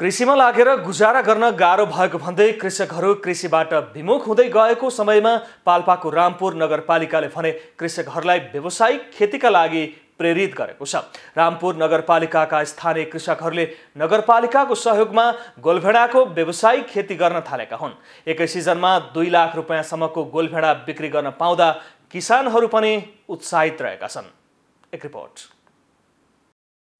कृषिमा लागेर गुजारा गर्न गाह्रो भएको भन्दै कृषकहरू कृषिबाट विमुख हुँदै गएको समयमा पाल्पाको रामपुर नगरपालिकाले भने कृषकहरूलाई व्यावसायिक खेतीका लागि प्रेरित गरेको छ रामपुर नगरपालिकाका स्थानीय कृषकहरूले नगरपालिकाको सहयोगमा गोलभेडाको व्यवसायिक खेती गर्न थालेका हुन् एकै सिजनमा दुई लाख रुपियाँसम्मको गोलभेडा बिक्री गर्न पाउँदा किसानहरू पनि उत्साहित रहेका छन् एक रिपोर्ट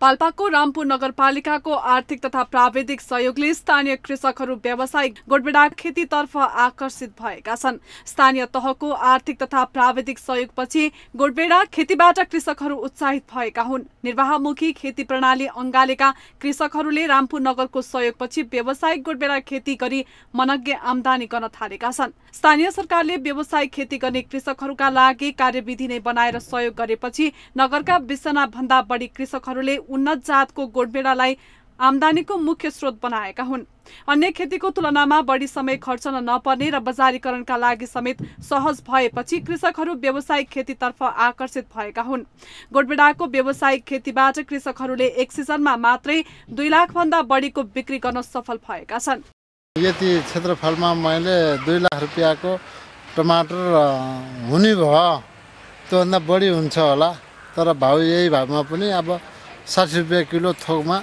पाल्पाको रामपुर नगरपालिकाको आर्थिक तथा प्राविधिक सहयोगले स्थानीय कृषकहरू व्यावसायिक गोडबेडा खेतीतर्फ आकर्षित भएका छन् स्थानीय तहको आर्थिक तथा प्राविधिक सहयोगपछि गोडबेडा खेतीबाट कृषकहरू उत्साहित भएका हुन् निर्वाहमुखी खेती प्रणाली अङ्गालेका कृषकहरूले रामपुर नगरको सहयोगपछि व्यावसायिक गोडबेडा खेती गरी मनज्ञ आमदानी गर्न थालेका छन् स्थानीय सरकारले व्यावसायिक खेती गर्ने कृषकहरूका लागि कार्यविधि नै बनाएर सहयोग गरेपछि नगरका बिसजना भन्दा बढी कृषकहरूले उन्नत जातको गोडबेडालाई आमदानीको मुख्य स्रोत बनाएका हुन् अन्य खेतीको तुलनामा बढी समय खर्च नपर्ने र बजारीकरणका लागि समेत सहज भएपछि कृषकहरू व्यावसायिक खेतीतर्फ आकर्षित भएका हुन् गोडबेडाको व्यावसायिक खेतीबाट कृषकहरूले एक सिजनमा मात्रै दुई लाखभन्दा बढीको बिक्री गर्न सफल भएका छन् यति क्षेत्रफलमा मैले दुई लाख रुपियाँको टमाटर हुने भयो त्योभन्दा बढी हुन्छ होला तर भाउ यही भावमा पनि अब साठी रुपियाँ किलो थोकमा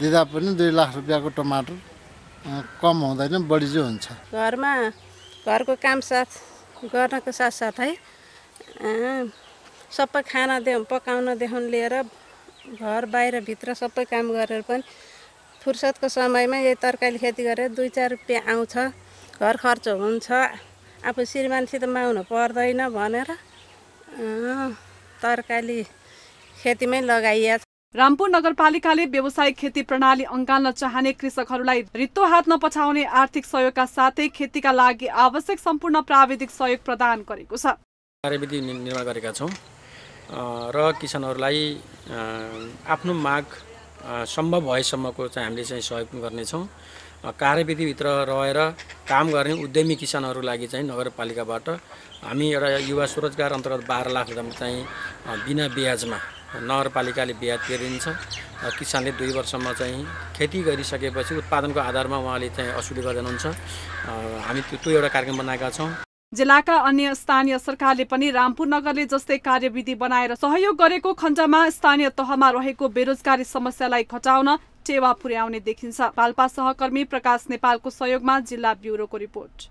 दिँदा पनि दुई लाख रुपियाँको टमाटर कम हुँदैन बढी चाहिँ हुन्छ घरमा घरको काम साथ गर्नको साथसाथै सबै खाना दे पकाउनदेखि लिएर घर बाहिरभित्र सबै काम गरेर पनि फुर्सदको समयमा यही तरकारी खेती गरेर दुई चार रुपियाँ आउँछ घर खर्च हुन्छ आफू श्रीमानसित माग्नु पर्दैन भनेर तरकारी खेतीमै लगाइएको रामपुर नगरपालिकाले व्यवसायिक खेती प्रणाली अङ्गाल्न चाहने कृषकहरूलाई रित्तो हात नपछाउने आर्थिक सहयोगका साथै खेतीका लागि आवश्यक सम्पूर्ण प्राविधिक सहयोग प्रदान गरेको छ कार्यविधि निर्माण गरेका छौँ र किसानहरूलाई आफ्नो माग सम्भव भएसम्मको चाहिँ हामीले चाहिँ सहयोग गर्नेछौँ कार्यविधिभित्र रहेर काम गर्ने उद्यमी किसानहरू लागि चाहिँ नगरपालिकाबाट हामी एउटा युवा स्वरोजगार अन्तर्गत बाह्र लाख चाहिँ बिना ब्याजमा नगरपालिकाले बिहा तिरिन्छ किसानले दुई वर्षमा चाहिँ खेती गरिसकेपछि उत्पादनको आधारमा उहाँले चाहिँ असुली गर्दैनुहुन्छ हामी त्यो एउटा कार्यक्रम बनाएका छौँ जिल्लाका अन्य स्थानीय सरकारले पनि रामपुर नगरले जस्तै कार्यविधि बनाएर सहयोग गरेको खण्डमा स्थानीय तहमा रहेको बेरोजगारी समस्यालाई घटाउन टेवा पुर्याउने देखिन्छ पाल्पा सहकर्मी प्रकाश नेपालको सहयोगमा जिल्ला ब्युरोको रिपोर्ट